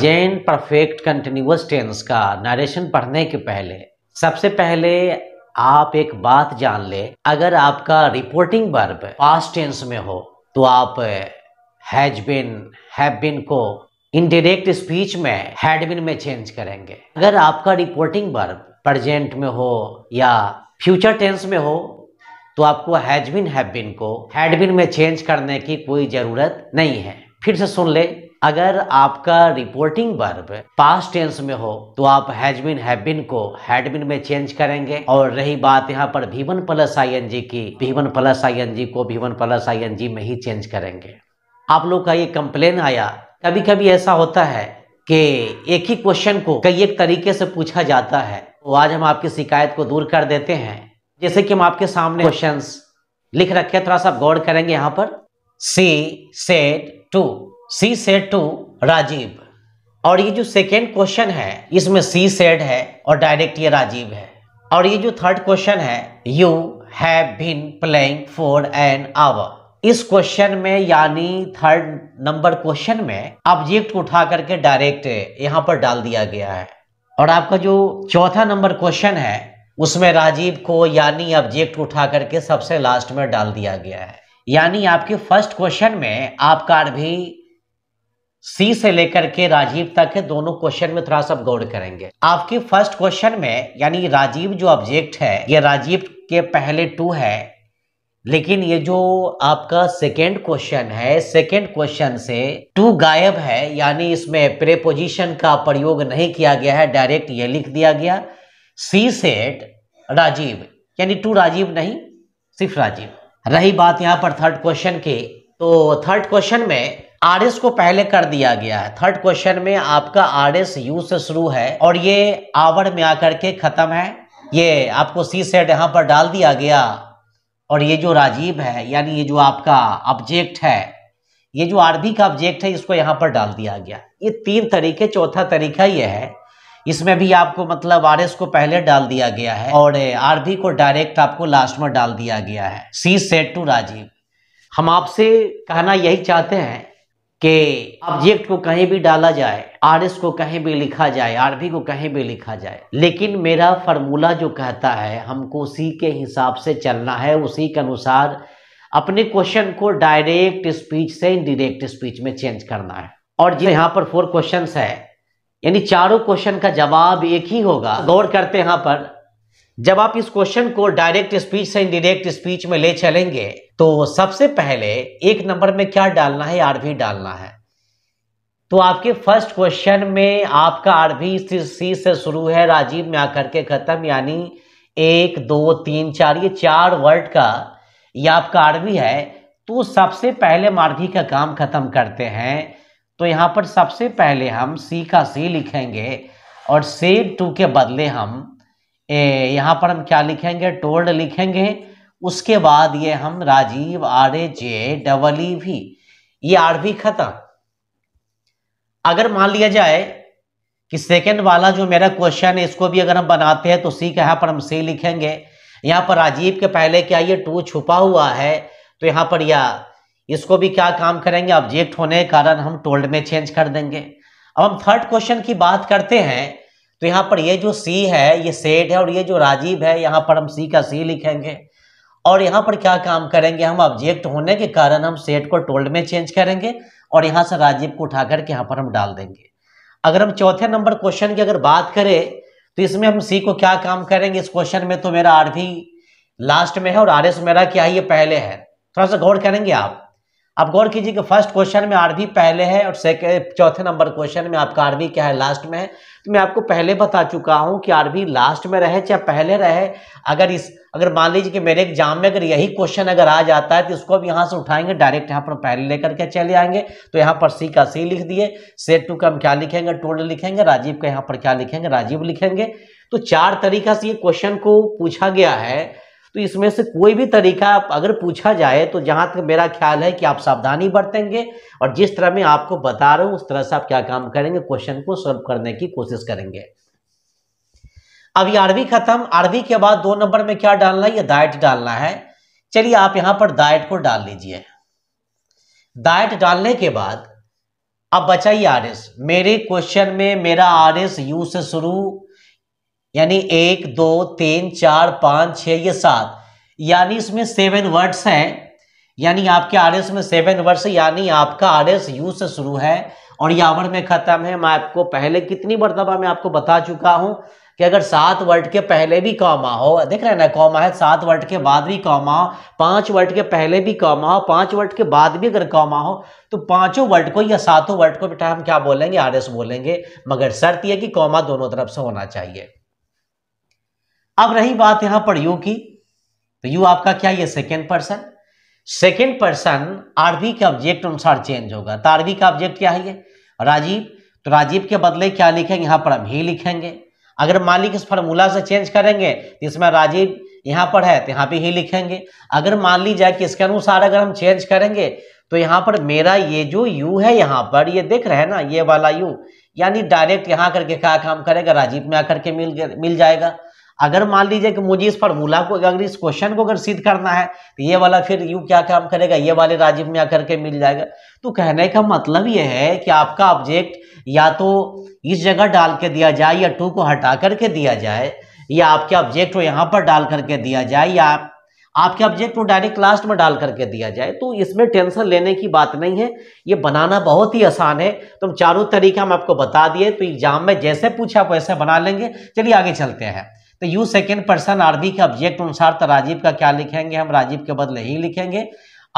Jain perfect continuous tense का narration पढ़ने के पहले सबसे पहले आप एक बात जान ले अगर आपका रिपोर्टिंग वर्ब पास्ट टेंस में हो तो आप हैज बिन हैव बिन को इनडायरेक्ट स्पीच में हैड बिन में चेंज करेंगे अगर आपका रिपोर्टिंग वर्ब प्रजेंट में हो या फ्यूचर टेंस में हो तो आपको हैज बिन हैव बिन को हैड बिन में चेंज करने की कोई ज़रूरत नहीं है फिर से सुन ले अगर आपका रिपोर्टिंग वर्ब पास्ट टेंस में हो तो आप हैज बीन हैव को हैड में चेंज करेंगे और रही बात यहाँ पर भीवन प्लस आईएनजी की भीवन प्लस आईएनजी को भीवन प्लस आईएनजी में ही चेंज करेंगे आप लोग का ये कंप्लेन आया कभी कभी ऐसा होता है कि एक ही क्वेश्चन को कई एक तरीके से पूछा जाता है तो आज हम आपकी शिकायत को दूर कर देते हैं जैसे कि हम आपके सामने क्वेश्चंस लिख रखे थोड़ा सा गौर करेंगे यहाँ पर she said to she said to Rajeev और ये जो सेकेंड क्वेश्चन है इसमें सी सेड है और डायरेक्ट ये राजीव है और ये जो थर्ड क्वेश्चन है you have been playing for an hour इस क्वेश्चन में यानी थर्ड नंबर क्वेश्चन में ऑब्जेक्ट उठा करके डायरेक्ट यहाँ पर डाल दिया गया है और आपका जो चौथा नंबर क्वेश्चन है उसमें राजीव को यानी ऑब्जेक्ट उठा करके सबसे लास्ट में डाल दिया गया है यानी आपके फर्स्ट क्वेश्चन में आपका भी सी से लेकर के राजीव तक है दोनों क्वेश्चन में थोड़ा सा गौर करेंगे आपके फर्स्ट क्वेश्चन में यानी राजीव जो ऑब्जेक्ट है ये राजीव के पहले टू है लेकिन ये जो आपका सेकेंड क्वेश्चन है सेकेंड क्वेश्चन से टू गायब है यानी इसमें प्रेपोजिशन का प्रयोग नहीं किया गया है डायरेक्ट ये लिख दिया गया सी सेट राजीव यानी टू राजीव नहीं सिर्फ राजीव रही बात यहाँ पर थर्ड क्वेश्चन की तो थर्ड क्वेश्चन में आर को पहले कर दिया गया है थर्ड क्वेश्चन में आपका आर एस यू से शुरू है और ये आवर में आकर के खत्म है ये आपको सी सेट यहाँ पर डाल दिया गया और ये जो राजीव है यानी ये जो आपका ऑब्जेक्ट है ये जो आरबी का ऑब्जेक्ट है इसको यहाँ पर डाल दिया गया ये तीन तरीके चौथा तरीका ये है इसमें भी आपको मतलब आर को पहले डाल दिया गया है और आरबी को डायरेक्ट आपको लास्ट में डाल दिया गया है सी सेट टू राजीव हम आपसे कहना यही चाहते हैं के ऑब्जेक्ट को कहीं भी डाला जाए आर एस को कहीं भी लिखा जाए आर को कहीं भी लिखा जाए लेकिन मेरा फार्मूला जो कहता है हमको उसी के हिसाब से चलना है उसी के अनुसार अपने क्वेश्चन को डायरेक्ट स्पीच से इनडिरेक्ट स्पीच में चेंज करना है और जी यहाँ पर फोर क्वेश्चन है यानी चारों क्वेश्चन का जवाब एक ही होगा गौर करते हैं यहाँ पर जब आप इस क्वेश्चन को डायरेक्ट स्पीच से इनडिरेक्ट स्पीच में ले चलेंगे तो सबसे पहले एक नंबर में क्या डालना है आरवी डालना है तो आपके फर्स्ट क्वेश्चन में आपका आरवी सी से शुरू है राजीव में आकर के खत्म यानी एक दो तीन चार ये चार वर्ड का ये आपका आरवी है तो सबसे पहले हम आरवी का काम खत्म करते हैं तो यहाँ पर सबसे पहले हम सी का सी लिखेंगे और सेव टू के बदले हम ए, यहाँ पर हम क्या लिखेंगे टोल्ड लिखेंगे उसके बाद ये हम Rajeev R A J double E भी ये आर भी खत्म अगर मान लिया जाए कि सेकेंड वाला जो मेरा क्वेश्चन है इसको भी अगर हम बनाते हैं तो सी के यहाँ पर हम सी लिखेंगे यहाँ पर राजीव के पहले क्या ये टू छुपा हुआ है तो यहाँ पर या इसको भी क्या काम करेंगे ऑब्जेक्ट होने के कारण हम टोल्ड में चेंज कर देंगे अब हम थर्ड क्वेश्चन की बात करते हैं तो यहाँ पर ये जो सी है ये सेट है और ये जो राजीव है यहाँ पर हम सी का सी लिखेंगे और यहाँ पर क्या काम करेंगे हम ऑब्जेक्ट होने के कारण हम सेट को टोल्ड में चेंज करेंगे और यहाँ से राजीव को उठा करके यहाँ पर हम डाल देंगे अगर हम चौथे नंबर क्वेश्चन की अगर बात करें तो इसमें हम सी को क्या काम करेंगे इस क्वेश्चन में तो मेरा आर भी लास्ट में है और आर एस मेरा क्या है ये पहले है थोड़ा सा गौर करेंगे आप आप गौर कीजिए कि फर्स्ट क्वेश्चन में आरबी पहले है और सेकेंड चौथे नंबर क्वेश्चन में आपका आरबी क्या है लास्ट में है तो मैं आपको पहले बता चुका हूं कि आरबी लास्ट में रहे चाहे पहले रहे अगर इस अगर मान लीजिए कि मेरे एग्जाम में अगर यही क्वेश्चन अगर आ जाता है तो इसको अब यहाँ से उठाएंगे डायरेक्ट यहाँ पर पहले लेकर के चले आएंगे तो यहाँ पर सी का सी लिख दिए सेट टू का हम क्या लिखेंगे टोटल लिखेंगे राजीव का यहाँ पर क्या लिखेंगे राजीव लिखेंगे तो चार तरीका से ये क्वेश्चन को पूछा गया है तो इसमें से कोई भी तरीका अगर पूछा जाए तो जहाँ तक मेरा ख्याल है कि आप सावधानी बरतेंगे और जिस तरह मैं आपको बता रहा हूँ उस तरह से आप क्या काम करेंगे क्वेश्चन को सॉल्व करने की कोशिश करेंगे अभी आरवी खत्म आरवी के बाद दो नंबर में क्या डालना है या डाइट डालना है चलिए आप यहां पर डाइट को डाल लीजिए डाइट डालने के बाद अब बचाइए आर एस मेरे क्वेश्चन में मेरा आर एस यू से शुरू यानी एक दो तीन चार पाँच छः ये सात यानी इसमें सेवन वर्ड्स हैं यानी आपके आर एस में सेवन वर्ड्स यानी आपका आर एस यू से शुरू है और यावर में ख़त्म है मैं आपको पहले कितनी मरतबा मैं आपको बता चुका हूँ कि अगर सात वर्ड के पहले भी कॉमा हो देख रहे हैं ना कॉमा है सात वर्ड के बाद भी कॉमा हो पांच वर्ड के पहले भी कॉमा हो पांच वर्ड के बाद भी अगर कॉमा हो तो पांचों वर्ड को या सातों वर्ड को बेटा हम क्या बोलेंगे आर एस बोलेंगे मगर शर्त यह कि कॉमा दोनों तरफ से होना चाहिए अब रही बात यहां पर यू की तो यू आपका क्या ये second person second person RV के ऑब्जेक्ट अनुसार चेंज होगा तो आरवी का ऑब्जेक्ट क्या है ये राजीव तो राजीव के बदले क्या लिखेंगे यहाँ पर हम ही लिखेंगे अगर मालिक इस फॉर्मूला से चेंज करेंगे तो इसमें राजीव यहाँ पर है तो यहां पर ही लिखेंगे अगर मान ली जाए कि इसके अनुसार अगर हम चेंज करेंगे तो यहाँ पर मेरा ये जो यू है यहां पर ये देख रहे हैं ना ये वाला यू यानी डायरेक्ट यहाँ करके क्या काम करेगा राजीव में आकर के मिल मिल जाएगा अगर मान लीजिए कि मुझे इस फार्मूला को अगर इस क्वेश्चन को अगर सिद्ध करना है तो ये वाला फिर यू क्या काम करेगा ये वाले राजीव में आकर के मिल जाएगा तो कहने का मतलब ये है कि आपका ऑब्जेक्ट या तो इस जगह डाल के दिया जाए या टू को हटा करके दिया जाए या आपके ऑब्जेक्ट को यहाँ पर डाल करके दिया जाए या आपके ऑब्जेक्ट को डायरेक्ट लास्ट में डाल करके दिया जाए तो इसमें टेंशन लेने की बात नहीं है ये बनाना बहुत ही आसान है तो हम चारों तरीका हम आपको बता दिए तो एग्जाम में जैसे पूछा आप वैसे बना लेंगे चलिए आगे चलते हैं तो you second person R B के ऑब्जेक्ट अनुसार तो राजीव का क्या लिखेंगे हम राजीव के बदले ही लिखेंगे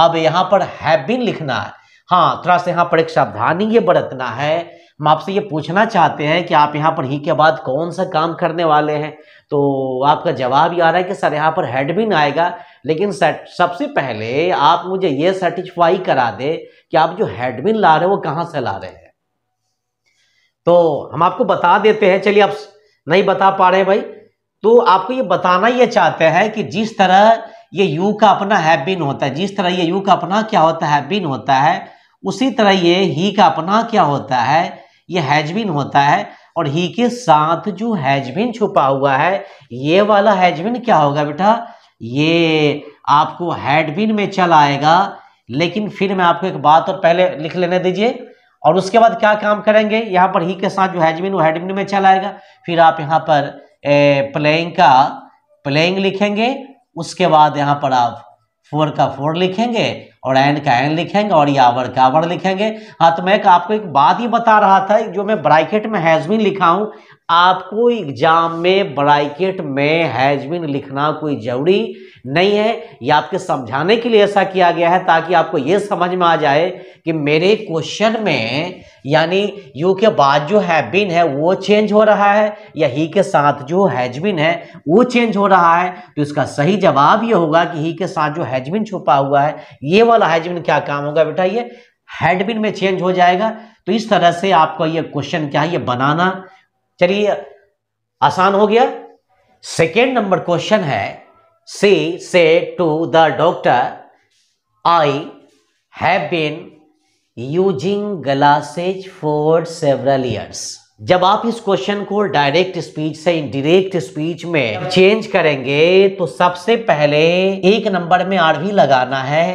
अब यहाँ पर हैव बिन लिखना है हाँ थोड़ा सा यहाँ पर एक सावधानी ये बरतना है हम आपसे ये पूछना चाहते हैं कि आप यहाँ पर ही के बाद कौन सा काम करने वाले हैं तो आपका जवाब ये आ रहा है कि सर यहाँ पर हेड बिन आएगा लेकिन सबसे पहले आप मुझे ये सेटिस्फाई करा दे कि आप जो हेडमिन ला रहे हो वो कहाँ से ला रहे हैं तो हम आपको बता देते हैं चलिए आप नहीं बता पा रहे हैं भाई तो आपको ये बताना ये चाहते हैं कि जिस तरह ये यू का अपना हैबिन होता है जिस तरह ये यू का अपना क्या होता है बीन होता है उसी तरह ये ही का अपना क्या होता है ये हैजबिन होता है और ही के साथ जो हैजबिन छुपा हुआ है ये वाला हैजबिन क्या होगा बेटा ये आपको हैडबिन में चला आएगा लेकिन फिर मैं आपको एक बात और पहले लिख लेने दीजिए और उसके बाद क्या काम करेंगे यहाँ पर ही के साथ जो हैजबिन वो हैडबिन में चल आएगा फिर आप यहाँ पर प्लेइंग का प्लेइंग लिखेंगे उसके बाद यहाँ पर आप फोर का फोर लिखेंगे और एन का एन लिखेंगे और यावर का आवर लिखेंगे हाँ तो मैं एक आपको एक बात ही बता रहा था जो मैं ब्राइकेट में हैजमिन लिखा हूँ आपको एग्जाम में ब्राइकेट में हैजमिन लिखना कोई जरूरी नहीं है ये आपके समझाने के लिए ऐसा किया गया है ताकि आपको ये समझ में आ जाए कि मेरे क्वेश्चन में यानी यू के बाद जो हैव बिन है वो चेंज हो रहा है या ही के साथ जो हैज है वो चेंज हो रहा है तो इसका सही जवाब ये होगा कि ही के साथ जो हैज छुपा हुआ है ये वाला हैज क्या काम होगा बेटा ये हैड में चेंज हो जाएगा तो इस तरह से आपका ये क्वेश्चन क्या है ये बनाना चलिए आसान हो गया सेकेंड नंबर क्वेश्चन है she said to the doctor I have been using glasses for several years जब आप इस क्वेश्चन को डायरेक्ट स्पीच से इनडिरेक्ट स्पीच में चेंज करेंगे तो सबसे पहले एक नंबर में आरवी लगाना है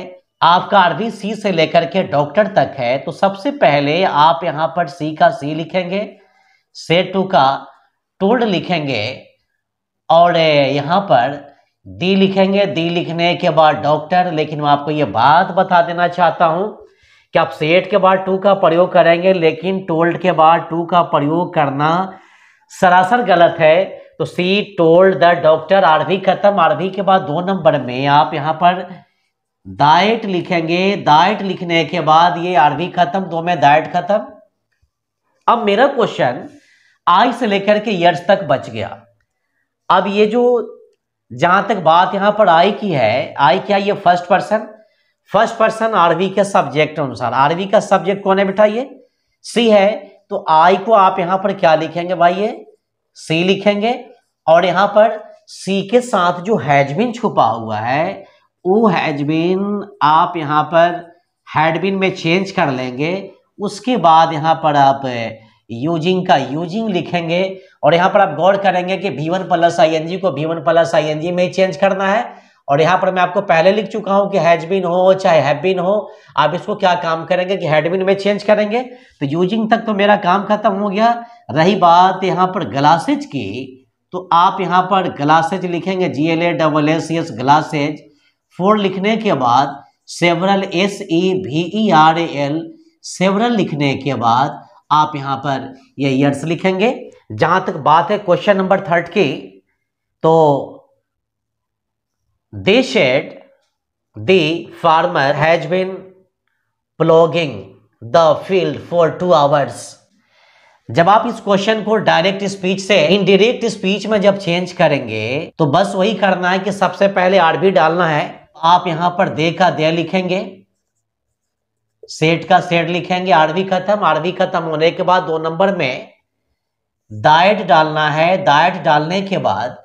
आपका आरवी सी से लेकर के डॉक्टर तक है तो सबसे पहले आप यहां पर सी का सी लिखेंगे से टू का टोड लिखेंगे और यहाँ पर डी लिखेंगे डी लिखने के बाद डॉक्टर लेकिन मैं आपको ये बात बता देना चाहता हूं कि आप सेट के बाद टू का प्रयोग करेंगे लेकिन टोल्ड के बाद टू का प्रयोग करना सरासर गलत है तो she told the doctor R V खत्म आरवी के बाद दो नंबर में आप यहाँ पर दाइट लिखेंगे दाइट लिखने के बाद ये आरवी खत्म दो में दाइट खत्म अब मेरा क्वेश्चन आई से लेकर के यर्स तक बच गया अब ये जो जहां तक बात यहां पर आई की है आई क्या ये first person first person RV के सब्जेक्ट अनुसार आरवी का सब्जेक्ट कौन है बेटा ये सी है तो आई को आप यहां पर क्या लिखेंगे भाई ये सी लिखेंगे और यहां पर सी के साथ जो हैजबिन छुपा हुआ है वो हैजबिन आप यहाँ पर हैडबिन में चेंज कर लेंगे उसके बाद यहाँ पर आप यूजिंग का यूजिंग लिखेंगे और यहाँ पर आप गौर करेंगे कि भीवन प्लस आई एन जी को भीवन प्लस आई एन जी में चेंज करना है और यहाँ पर मैं आपको पहले लिख चुका हूँ कि हैजबिन हो चाहे हैबिन हो आप इसको क्या काम करेंगे कि हैडबिन में चेंज करेंगे तो यूजिंग तक तो मेरा काम खत्म हो गया रही बात यहाँ पर ग्लासेज की तो आप यहाँ पर ग्लासेज लिखेंगे G L A double S S glasses for लिखने के बाद सेवरल एस ई भी ई आर एल सेवरल लिखने के बाद आप यहाँ पर ये ईयर्स लिखेंगे जहाँ तक बात है क्वेश्चन नंबर थर्ड की तो They said the farmer has been ploughing the field for two hours जब आप इस क्वेश्चन को डायरेक्ट स्पीच से इनडायरेक्ट स्पीच में जब चेंज करेंगे तो बस वही करना है कि सबसे पहले आरबी डालना है आप यहां पर दे का दे लिखेंगे सेट का सेट लिखेंगे आरबी खत्म आरबी खत्म होने के बाद दो नंबर में दाइट डालना है दाइट डालने के बाद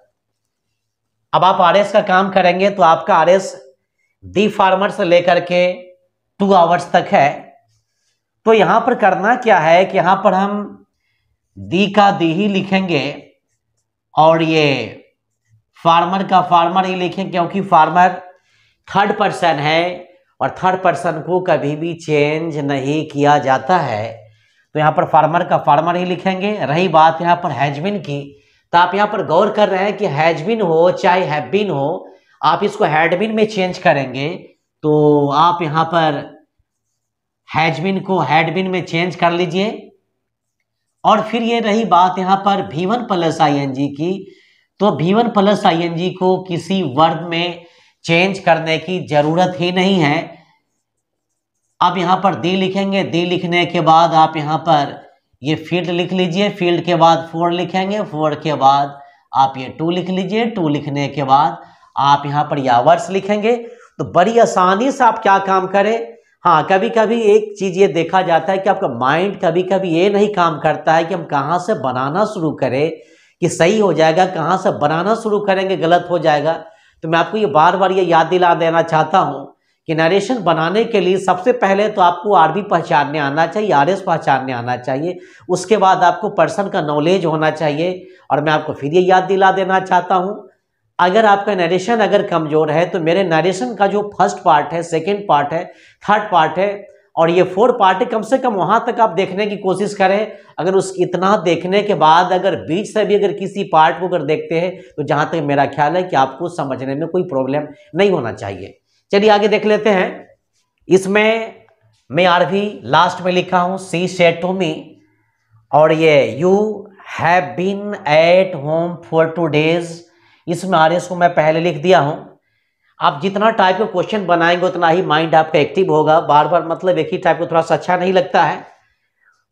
अब आप आर का काम करेंगे तो आपका आर एस डी फार्मर से लेकर के टू आवर्स तक है तो यहां पर करना क्या है कि यहां पर हम दी का दी ही लिखेंगे और ये फार्मर का फार्मर ही लिखें क्योंकि फार्मर थर्ड पर्सन है और थर्ड पर्सन को कभी भी चेंज नहीं किया जाता है तो यहाँ पर फार्मर का फार्मर ही लिखेंगे रही बात यहाँ पर हैजमिन की तो आप यहाँ पर गौर कर रहे हैं कि हैजबिन हो चाहे हैबिन हो आप इसको हैडबिन में चेंज करेंगे तो आप यहाँ पर हैजबिन को हैडबिन में चेंज कर लीजिए और फिर ये रही बात यहाँ पर भीवन प्लस आई एन जी की तो भीवन प्लस आई एन जी को किसी वर्ड में चेंज करने की जरूरत ही नहीं है अब यहाँ पर दी लिखेंगे दी लिखने के बाद आप यहाँ पर ये फील्ड लिख लीजिए फील्ड के बाद फोर लिखेंगे फोर के बाद आप ये टू लिख लीजिए टू लिखने के बाद आप यहाँ पर या वर्ष लिखेंगे तो बड़ी आसानी से आप क्या काम करें हाँ कभी कभी एक चीज़ ये देखा जाता है कि आपका माइंड कभी कभी ये नहीं काम करता है कि हम कहाँ से बनाना शुरू करें कि सही हो जाएगा कहाँ से बनाना शुरू करेंगे गलत हो जाएगा तो मैं आपको ये बार बार ये याद दिला देना चाहता हूँ कि नरेशन बनाने के लिए सबसे पहले तो आपको आरबी पहचानने आना चाहिए आरएस पहचानने आना चाहिए उसके बाद आपको पर्सन का नॉलेज होना चाहिए और मैं आपको फिर ये याद दिला देना चाहता हूँ अगर आपका नरेशन अगर कमज़ोर है तो मेरे नरेशन का जो फर्स्ट पार्ट है सेकेंड पार्ट है थर्ड पार्ट है और ये फोर पार्ट है कम से कम वहाँ तक आप देखने की कोशिश करें अगर उस इतना देखने के बाद अगर बीच से भी अगर किसी पार्ट को अगर देखते हैं तो जहाँ तक मेरा ख्याल है कि आपको समझने में कोई प्रॉब्लम नहीं होना चाहिए चलिए आगे देख लेते हैं इसमें मैं आरवी लास्ट में लिखा हूं सी सेटो मी और ये you have been at home for two days इसमें आर एस को मैं पहले लिख दिया हूं आप जितना टाइप का क्वेश्चन बनाएंगे उतना ही माइंड आपका एक्टिव होगा बार बार मतलब एक ही टाइप को थोड़ा सा अच्छा नहीं लगता है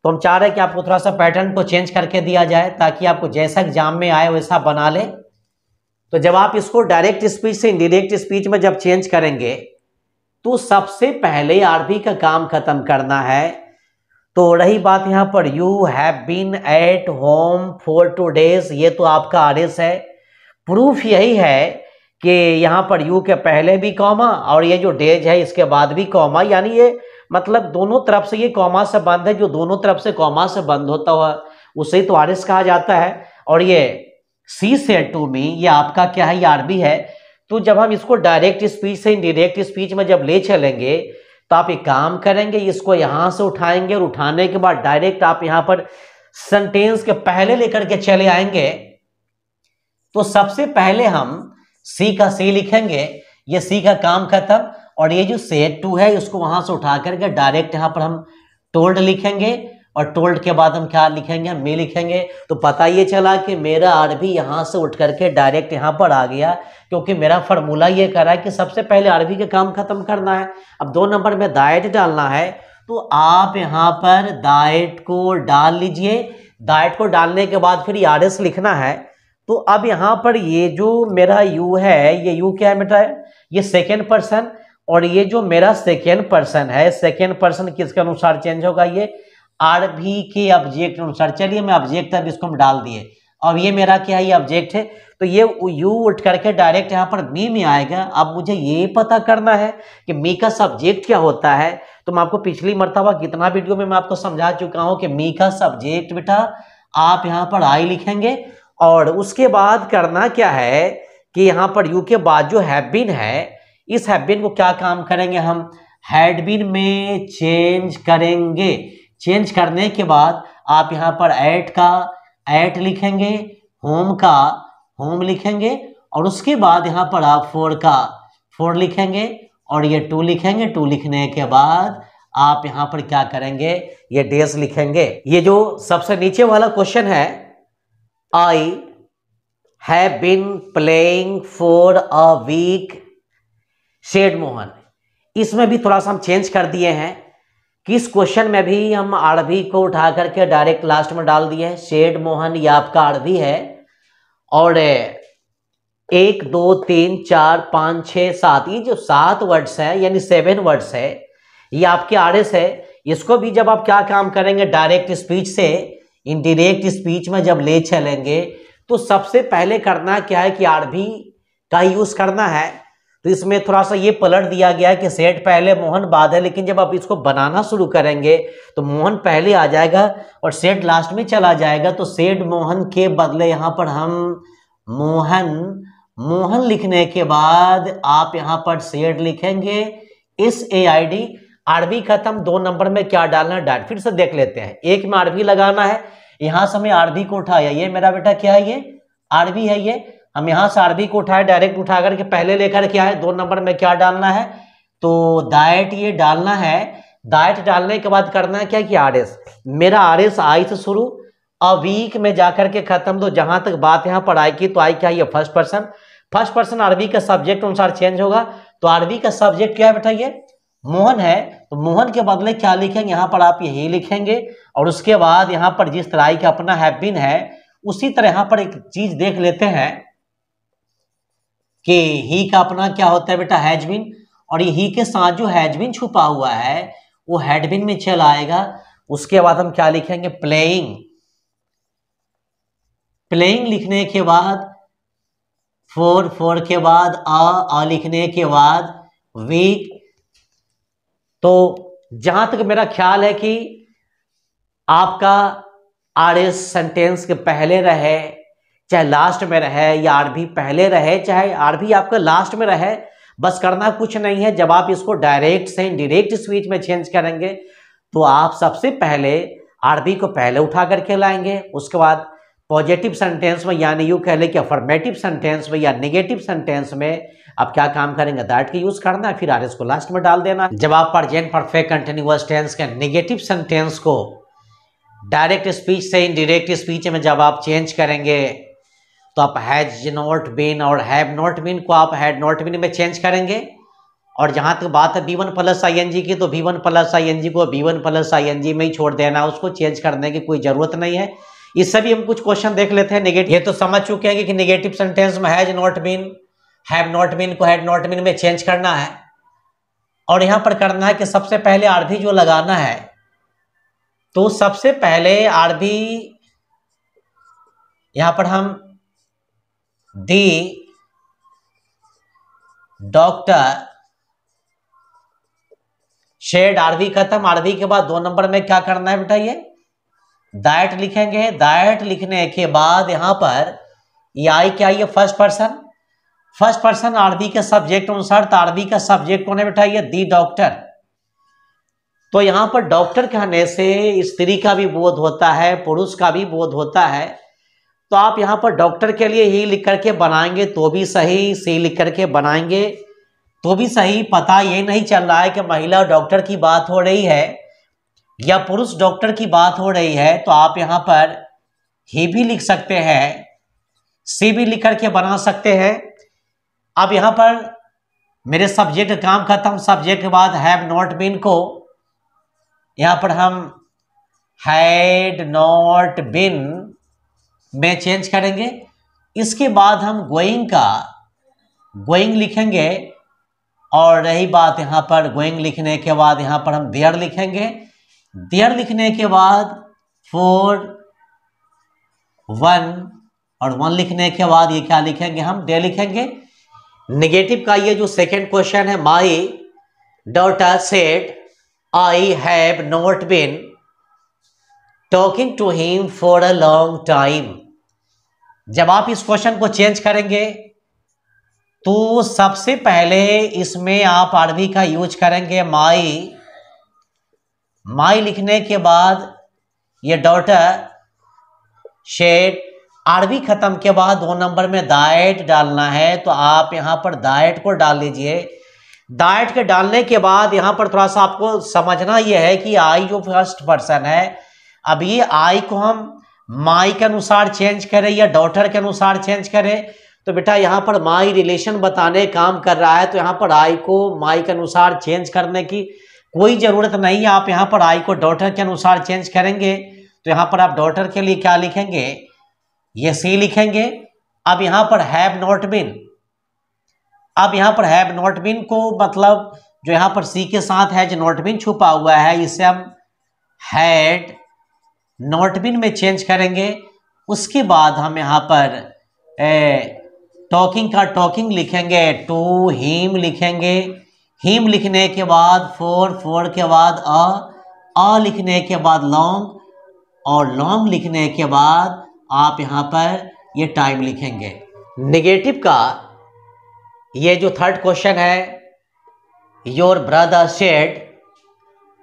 तो हम चाह रहे हैं कि आपको थोड़ा सा पैटर्न को चेंज करके दिया जाए ताकि आपको जैसा एग्जाम में आए वैसा बना लें तो जब आप इसको डायरेक्ट स्पीच से इनडिरेक्ट स्पीच में जब चेंज करेंगे तो सबसे पहले आरबी का काम खत्म करना है तो रही बात यहाँ पर you have been at home for two days ये तो आपका आदेश है प्रूफ यही है कि यहाँ पर यू के पहले भी कॉमा और ये जो डेज है इसके बाद भी कॉमा यानी ये मतलब दोनों तरफ से ये कॉमा से बंद है जो दोनों तरफ से कॉमा से बंद होता हुआ उसे तो आरिस कहा जाता है और ये सी सेट टू में ये आपका क्या है ये आरबी है तो जब हम इसको डायरेक्ट स्पीच से इनडिरेक्ट स्पीच में जब ले चलेंगे तो आप एक काम करेंगे इसको यहां से उठाएंगे और उठाने के बाद डायरेक्ट आप यहां पर सेंटेंस के पहले लेकर के चले आएंगे तो सबसे पहले हम सी का सी लिखेंगे ये सी का काम खत्म और ये जो सेट टू है इसको वहां से उठा करके डायरेक्ट यहां पर हम टोल्ड लिखेंगे और टोल्ड के बाद हम क्या लिखेंगे हम मे लिखेंगे तो पता ये चला कि मेरा आर भी यहाँ से उठ करके डायरेक्ट यहाँ पर आ गया क्योंकि मेरा फार्मूला ये कर रहा है कि सबसे पहले आर भी का काम खत्म करना है अब दो नंबर में डाइट डालना है तो आप यहाँ पर डाइट को डाल लीजिए डाइट को डालने के बाद फिर आर लिखना है तो अब यहाँ पर ये जो मेरा यू है ये यू क्या है बेटा ये सेकेंड पर्सन और ये जो मेरा सेकेंड पर्सन है सेकेंड पर्सन किसके अनुसार चेंज होगा ये आर भी के ऑब्जेक्ट अनुसार चलिए मैं ऑब्जेक्ट अब इसको हम डाल दिए अब ये मेरा क्या है ये ऑब्जेक्ट है तो ये यू उठ करके डायरेक्ट यहाँ पर मी में आएगा अब मुझे ये पता करना है कि मी का सब्जेक्ट क्या होता है तो मैं आपको पिछली मरतबा कितना वीडियो में मैं आपको समझा चुका हूँ कि मी का सब्जेक्ट बेटा आप यहाँ पर आई लिखेंगे और उसके बाद करना क्या है कि यहाँ पर यू के बाद जो हैबिन है इस हैबिन को क्या काम करेंगे हम हैडबिन में चेंज करेंगे चेंज करने के बाद आप यहाँ पर ऐट का ऐट लिखेंगे होम का होम लिखेंगे और उसके बाद यहाँ पर आप फोर का फोर लिखेंगे और ये टू लिखेंगे टू लिखने के बाद आप यहाँ पर क्या करेंगे ये डेज लिखेंगे ये जो सबसे नीचे वाला क्वेश्चन है I have been playing for a week said Mohan इसमें भी थोड़ा सा हम चेंज कर दिए हैं किस क्वेश्चन में भी हम आड़वी को उठा करके डायरेक्ट लास्ट में डाल दिए शेड मोहन ये आपका आड़वी है और एक दो तीन चार पाँच छः सात ये जो सात वर्ड्स हैं यानी सेवन वर्ड्स है ये आपके आरएस है इसको भी जब आप क्या काम करेंगे डायरेक्ट स्पीच से इनडिरेक्ट स्पीच में जब ले चलेंगे तो सबसे पहले करना क्या है कि आरबी का यूज़ करना है तो इसमें थोड़ा सा ये पलट दिया गया है कि सेठ पहले मोहन बाद है लेकिन जब आप इसको बनाना शुरू करेंगे तो मोहन पहले आ जाएगा और सेठ लास्ट में चला जाएगा तो सेठ मोहन के बदले यहाँ पर हम मोहन मोहन लिखने के बाद आप यहाँ पर सेठ लिखेंगे इस ए आई डी आरबी खत्म तो दो नंबर में क्या डालना है डाट फिर से देख लेते हैं एक में आरबी लगाना है यहां से हमें आरबी को उठाया ये मेरा बेटा क्या है ये आरबी है ये हम यहाँ से आरबी को उठाए डायरेक्ट उठा करके पहले लेकर क्या है दो नंबर में क्या डालना है तो डाइट ये डालना है डाइट डालने के बाद करना है क्या कि आर एस मेरा आर एस आई से शुरू अ वीक में जाकर के खत्म तो जहां तक बात यहाँ पर आई की तो आई क्या ये first person first person RV का सब्जेक्ट अनुसार चेंज होगा तो आरबी का सब्जेक्ट क्या है बैठाइए ये मोहन है तो मोहन के बदले क्या लिखेंगे यहाँ पर आप यही लिखेंगे और उसके बाद यहाँ पर जिस तरह का अपना हैपिन है उसी तरह यहाँ पर एक चीज देख लेते हैं कि ही का अपना क्या होता है बेटा हैजबिन और ये ही के साथ जो हैजबिन छुपा हुआ है वो हैडबिन में चल आएगा उसके बाद हम क्या लिखेंगे प्लेइंग प्लेइंग लिखने के बाद फोर फोर के बाद आ आ लिखने के बाद वीक तो जहां तक मेरा ख्याल है कि आपका आर एस सेंटेंस के पहले रहे चाहे लास्ट में रहे या आरबी पहले रहे चाहे आरबी आपका लास्ट में रहे बस करना कुछ नहीं है जब आप इसको डायरेक्ट से इनडिरेक्ट स्पीच में चेंज करेंगे तो आप सबसे पहले आरबी को पहले उठा करके लाएंगे उसके बाद पॉजिटिव सेंटेंस में यानी यू कह लें कि अफर्मेटिव सेंटेंस में या नेगेटिव सेंटेंस में आप क्या काम करेंगे दैट का यूज़ करना है फिर आर एस को लास्ट में डाल देना जब आप परजेंट परफेक्ट कंटिन्यूस टेंस के नेगेटिव सेंटेंस को डायरेक्ट स्पीच से इनडिरेक्ट स्पीच में जब आप चेंज करेंगे तो आप हैज नॉट बीन और हैव नॉट बीन को आप हैड नॉट बीन में चेंज करेंगे और जहाँ तक बात है V one plus I N G की तो V one plus I N G को V one plus I N G में ही छोड़ देना उसको चेंज करने की कोई ज़रूरत नहीं है इससे भी हम कुछ क्वेश्चन देख लेते हैं निगेटिव ये तो समझ चुके हैं कि निगेटिव सेंटेंस में has not been have not been को हैड नॉट बीन में चेंज करना है और यहाँ पर करना है कि सबसे पहले आरभी जो लगाना है तो सबसे पहले आरभी यहाँ पर हम the डॉक्टर शेड आरवी खत्म आरवी के बाद दो नंबर में क्या करना है बेटा ये डायट लिखेंगे डायट लिखने के बाद यहां पर ये आई क्या ये first person first person RV के सब्जेक्ट अनुसार तो आरवी का सब्जेक्ट होने बेटा ये दी डॉक्टर तो यहां पर डॉक्टर कहने से स्त्री का भी बोध होता है पुरुष का भी बोध होता है तो आप यहाँ पर डॉक्टर के लिए ही लिख करके बनाएंगे तो भी सही सी लिख करके बनाएंगे तो भी सही पता ये नहीं चल रहा है कि महिला डॉक्टर की बात हो रही है या पुरुष डॉक्टर की बात हो रही है तो आप यहाँ पर ही भी लिख सकते हैं सी भी लिख करके बना सकते हैं अब यहाँ पर मेरे सब्जेक्ट काम खत्म सब्जेक्ट के बाद हैव नॉट बीन को यहाँ पर हम हैड नॉट बिन में चेंज करेंगे इसके बाद हम गोइंग का गोइंग लिखेंगे और रही बात यहाँ पर गोइंग लिखने के बाद यहाँ पर हम देयर लिखेंगे देयर लिखने के बाद फोर वन और वन लिखने के बाद ये क्या लिखेंगे हम डे लिखेंगे नेगेटिव का ये जो सेकंड क्वेश्चन है my daughter said I have not been talking to him for a long time जब आप इस क्वेश्चन को चेंज करेंगे तो सबसे पहले इसमें आप आरवी का यूज करेंगे माई माई लिखने के बाद ये डॉटर शेड आरवी खत्म के बाद दो नंबर में दाइट डालना है तो आप यहां पर दाइट को डाल लीजिए दाइट के डालने के बाद यहाँ पर थोड़ा सा आपको समझना यह है कि आई जो फर्स्ट पर्सन है अब ये आई को हम माई के अनुसार चेंज करे या डॉटर के अनुसार चेंज करे तो बेटा यहाँ पर माई रिलेशन बताने काम कर रहा है तो यहाँ पर आई को माई के अनुसार चेंज करने की कोई ज़रूरत नहीं है आप यहाँ पर आई को डॉटर के अनुसार चेंज करेंगे तो यहाँ पर आप डॉटर के लिए क्या लिखेंगे ये सी लिखेंगे अब यहाँ पर हैव नॉट बिन अब यहाँ पर हैव नॉट बिन को मतलब जो यहाँ पर सी के साथ हैज नॉट बिन छुपा हुआ है इसे हम हैड नॉट बिन में चेंज करेंगे उसके बाद हम यहाँ पर टॉकिंग का टॉकिंग लिखेंगे टू हीम लिखेंगे हीम लिखने के बाद फोर फोर के बाद अ अ लिखने के बाद लॉन्ग और लॉन्ग लिखने के बाद आप यहाँ पर ये टाइम लिखेंगे नेगेटिव का ये जो थर्ड क्वेश्चन है your brother said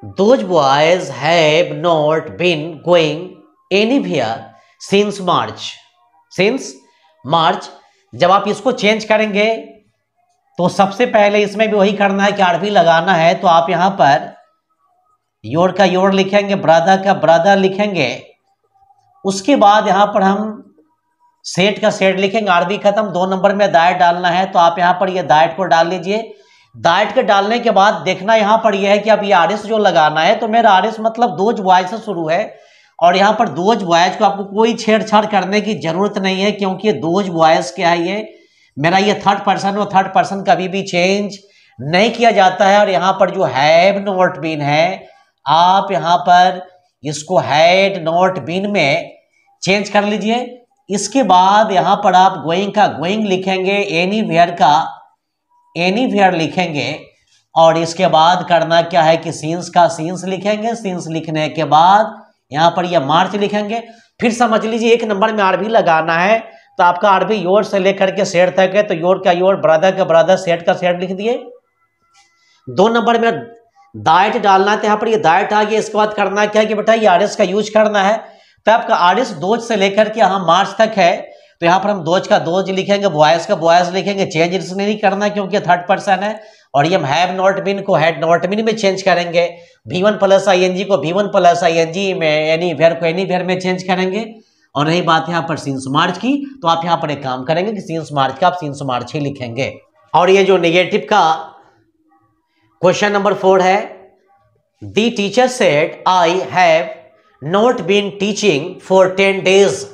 Those boys have not been going anywhere since March. Since March. जब आप इसको चेंज करेंगे तो सबसे पहले इसमें भी वही करना है कि आरबी लगाना है तो आप यहां पर योर का योर लिखेंगे ब्रादर का ब्रादर लिखेंगे उसके बाद यहां पर हम सेट का सेट लिखेंगे आरबी खत्म दो नंबर में दायट डालना है तो आप यहां पर ये यह दायट को डाल लीजिए डाइट के डालने के बाद देखना यहाँ पर यह है कि अब ये आर जो लगाना है तो मेरा आर मतलब दोज वाय से शुरू है और यहाँ पर दोज बॉयज को आपको कोई छेड़छाड़ करने की जरूरत नहीं है क्योंकि ये दोज क्या है ये मेरा ये थर्ड पर्सन और थर्ड पर्सन कभी भी चेंज नहीं किया जाता है और यहाँ पर जो हैव नॉट बीन है आप यहाँ पर इसको हैड नॉट बीन में चेंज कर लीजिए इसके बाद यहाँ पर आप गोइंग का गोइंग लिखेंगे एनी वेयर का एनी फेयर लिखेंगे और इसके बाद करना क्या है कि सीन्स का सीन्स लिखेंगे सीन्स लिखने के बाद यहाँ पर यह मार्च लिखेंगे फिर समझ लीजिए एक नंबर में आरबी लगाना है तो आपका आरबी योर से लेकर के सेट तक है तो योर का योर ब्रदर का ब्रदर सेट का सेट लिख दिए दो नंबर में डाइट डालना है यहाँ पर ये डाइट आ गया इसके बाद करना क्या है कि बेटा ये आर का यूज करना है तो आपका आर दो से लेकर के यहाँ मार्च तक है तो यहाँ पर हम दोज का दोज लिखेंगे बॉयज का बॉयज लिखेंगे चेंज इसने नहीं करना क्योंकि थर्ड पर्सन है और ये हम हैव नॉट बिन को हैड नॉट बिन में चेंज करेंगे V one plus I N G को V one plus I N G में एनी वेयर को एनी वेयर में चेंज करेंगे और नहीं बात यहाँ पर सिंस मार्च की तो आप यहाँ पर एक काम करेंगे कि सिंस मार्च का आप सिंस मार्च ही लिखेंगे और ये जो निगेटिव का क्वेश्चन नंबर फोर है the teacher said I have not been teaching for ten days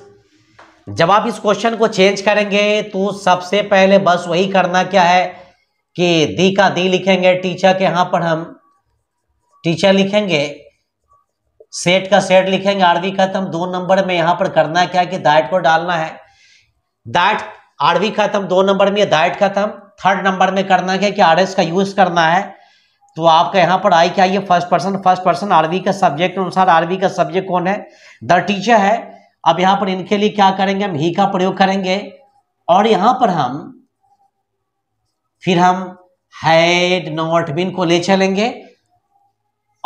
जब आप इस क्वेश्चन को चेंज करेंगे तो सबसे पहले बस वही करना क्या है कि दी का दी लिखेंगे टीचर के यहां पर हम टीचर लिखेंगे सेट का सेट लिखेंगे आरवी खत्म तो दो नंबर में यहां पर करना क्या है कि दाइट को डालना है दाइट आरवी खत्म तो दो नंबर में दाइट खत्म तो थर्ड नंबर में करना क्या कि आर का यूज करना है तो आपका यहाँ पर आई क्या ये first person first person RV का सब्जेक्ट अनुसार आरवी का सब्जेक्ट कौन है द टीचर है अब यहां पर इनके लिए क्या करेंगे हम ही का प्रयोग करेंगे और यहां पर हम फिर हम हैड नॉट बिन को ले चलेंगे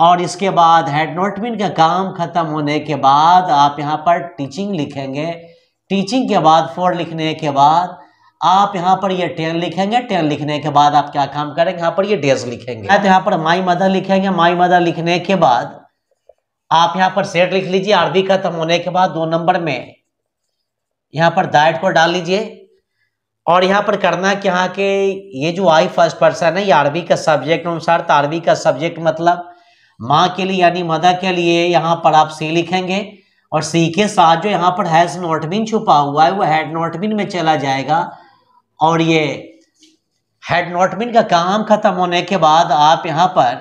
और इसके बाद हेड नॉट बिन का काम खत्म होने के बाद आप यहाँ पर टीचिंग लिखेंगे टीचिंग के बाद फोर लिखने के बाद आप यहां पर ये टेन लिखेंगे टेन लिखने के बाद आप क्या काम करेंगे यहां पर ये डेज लिखेंगे तो पर माई मदर लिखेंगे माई मदर लिखने के बाद आप यहाँ पर सेट लिख लीजिए आरबी खत्म होने के बाद दो नंबर में यहाँ पर डाइट को डाल लीजिए और यहाँ पर करना कि यहाँ के ये जो आई फर्स्ट पर्सन है ये आरबी का सब्जेक्ट अनुसार तो आरबी का सब्जेक्ट मतलब माँ के लिए यानी मदर के लिए यहाँ पर आप सी लिखेंगे और सी के साथ जो यहाँ पर हैज नॉट बिन छुपा हुआ है वो हैड नॉट बिन में चला जाएगा और ये हेड नोटबिन का काम खत्म होने के बाद आप यहाँ पर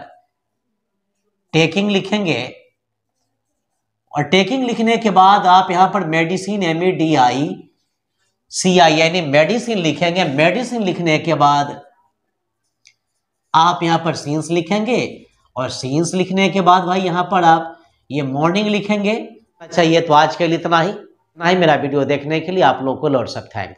टेकिंग लिखेंगे और टेकिंग लिखने के बाद आप यहाँ पर medicine M E D I C I यानी मेडिसिन लिखेंगे मेडिसिन लिखने के बाद आप यहाँ पर सीन्स लिखेंगे और सीन्स लिखने के बाद भाई यहाँ पर आप ये मॉर्निंग लिखेंगे अच्छा ये तो आज के लिए इतना ही इतना ही मेरा वीडियो देखने के लिए आप लोग को लौट सकता है